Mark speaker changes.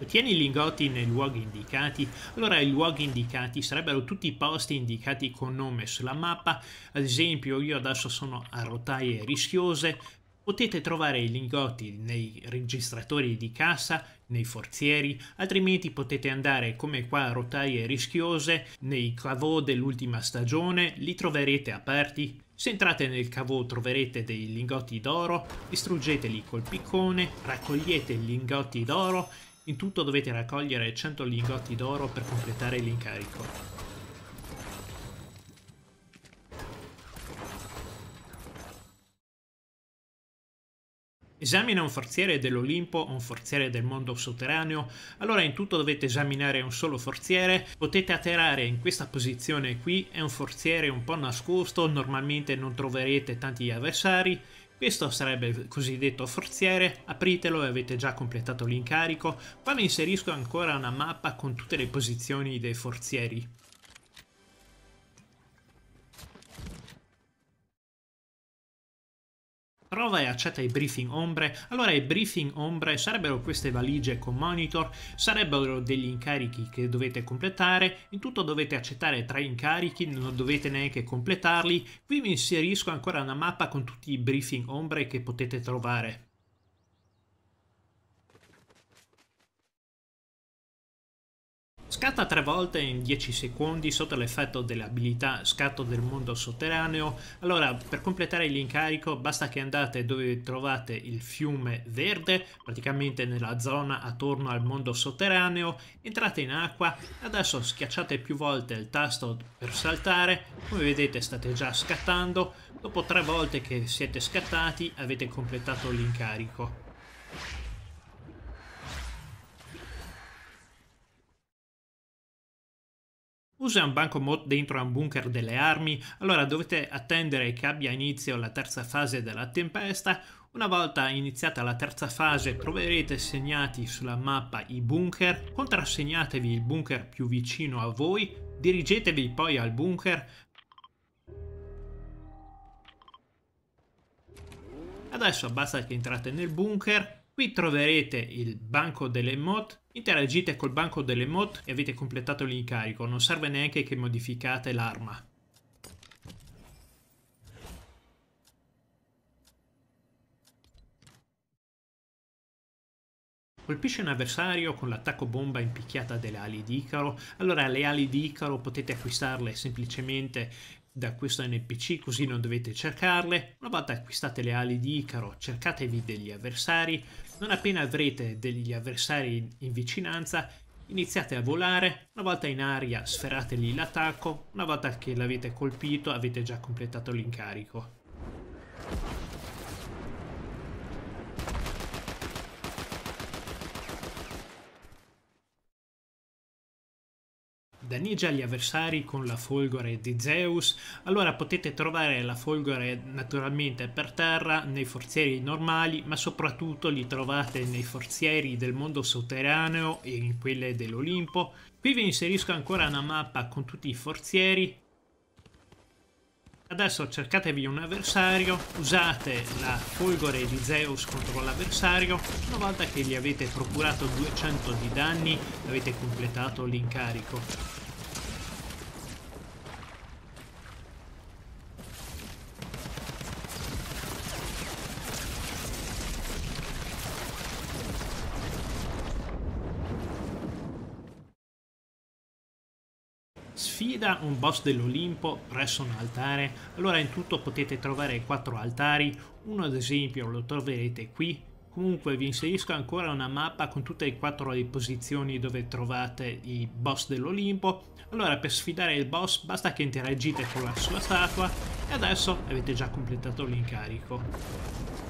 Speaker 1: Ottieni i lingotti nei luoghi indicati. Allora i luoghi indicati sarebbero tutti i posti indicati con nome sulla mappa. Ad esempio io adesso sono a rotaie rischiose. Potete trovare i lingotti nei registratori di cassa, nei forzieri, altrimenti potete andare come qua a rotaie rischiose nei cavò dell'ultima stagione, li troverete aperti. Se entrate nel cavò troverete dei lingotti d'oro, distruggeteli col piccone, raccogliete i lingotti d'oro in tutto dovete raccogliere 100 lingotti d'oro per completare l'incarico. Esamina un forziere dell'Olimpo o un forziere del mondo sotterraneo, allora in tutto dovete esaminare un solo forziere, potete atterrare in questa posizione qui, è un forziere un po' nascosto, normalmente non troverete tanti avversari, questo sarebbe il cosiddetto forziere, apritelo e avete già completato l'incarico. Qua vi inserisco ancora una mappa con tutte le posizioni dei forzieri. Prova e accetta i briefing ombre. Allora i briefing ombre sarebbero queste valigie con monitor, sarebbero degli incarichi che dovete completare, in tutto dovete accettare tre incarichi, non dovete neanche completarli. Qui vi inserisco ancora una mappa con tutti i briefing ombre che potete trovare. Scatta tre volte in 10 secondi sotto l'effetto dell'abilità scatto del mondo sotterraneo. Allora, per completare l'incarico basta che andate dove trovate il fiume verde, praticamente nella zona attorno al mondo sotterraneo, entrate in acqua, adesso schiacciate più volte il tasto per saltare, come vedete state già scattando, dopo tre volte che siete scattati avete completato l'incarico. usa un bancomat dentro a un bunker delle armi, allora dovete attendere che abbia inizio la terza fase della tempesta. Una volta iniziata la terza fase troverete segnati sulla mappa i bunker, contrassegnatevi il bunker più vicino a voi, dirigetevi poi al bunker, Adesso basta che entrate nel bunker, qui troverete il banco delle mod Interagite col banco delle mod e avete completato l'incarico, non serve neanche che modificate l'arma. Colpisce un avversario con l'attacco bomba impicchiata delle ali di Icaro, allora le ali di Icaro potete acquistarle semplicemente da questo NPC così non dovete cercarle. Una volta acquistate le ali di Icaro cercatevi degli avversari, non appena avrete degli avversari in vicinanza iniziate a volare, una volta in aria sferateli l'attacco, una volta che l'avete colpito avete già completato l'incarico. danneggia gli avversari con la folgore di Zeus, allora potete trovare la folgore naturalmente per terra nei forzieri normali, ma soprattutto li trovate nei forzieri del mondo sotterraneo e in quelle dell'Olimpo. Qui vi inserisco ancora una mappa con tutti i forzieri. Adesso cercatevi un avversario, usate la folgore di Zeus contro l'avversario, una volta che gli avete procurato 200 di danni avete completato l'incarico. sfida un boss dell'Olimpo presso un altare, allora in tutto potete trovare quattro altari, uno ad esempio lo troverete qui, comunque vi inserisco ancora una mappa con tutte e quattro le posizioni dove trovate i boss dell'Olimpo, allora per sfidare il boss basta che interagite con la sua statua e adesso avete già completato l'incarico.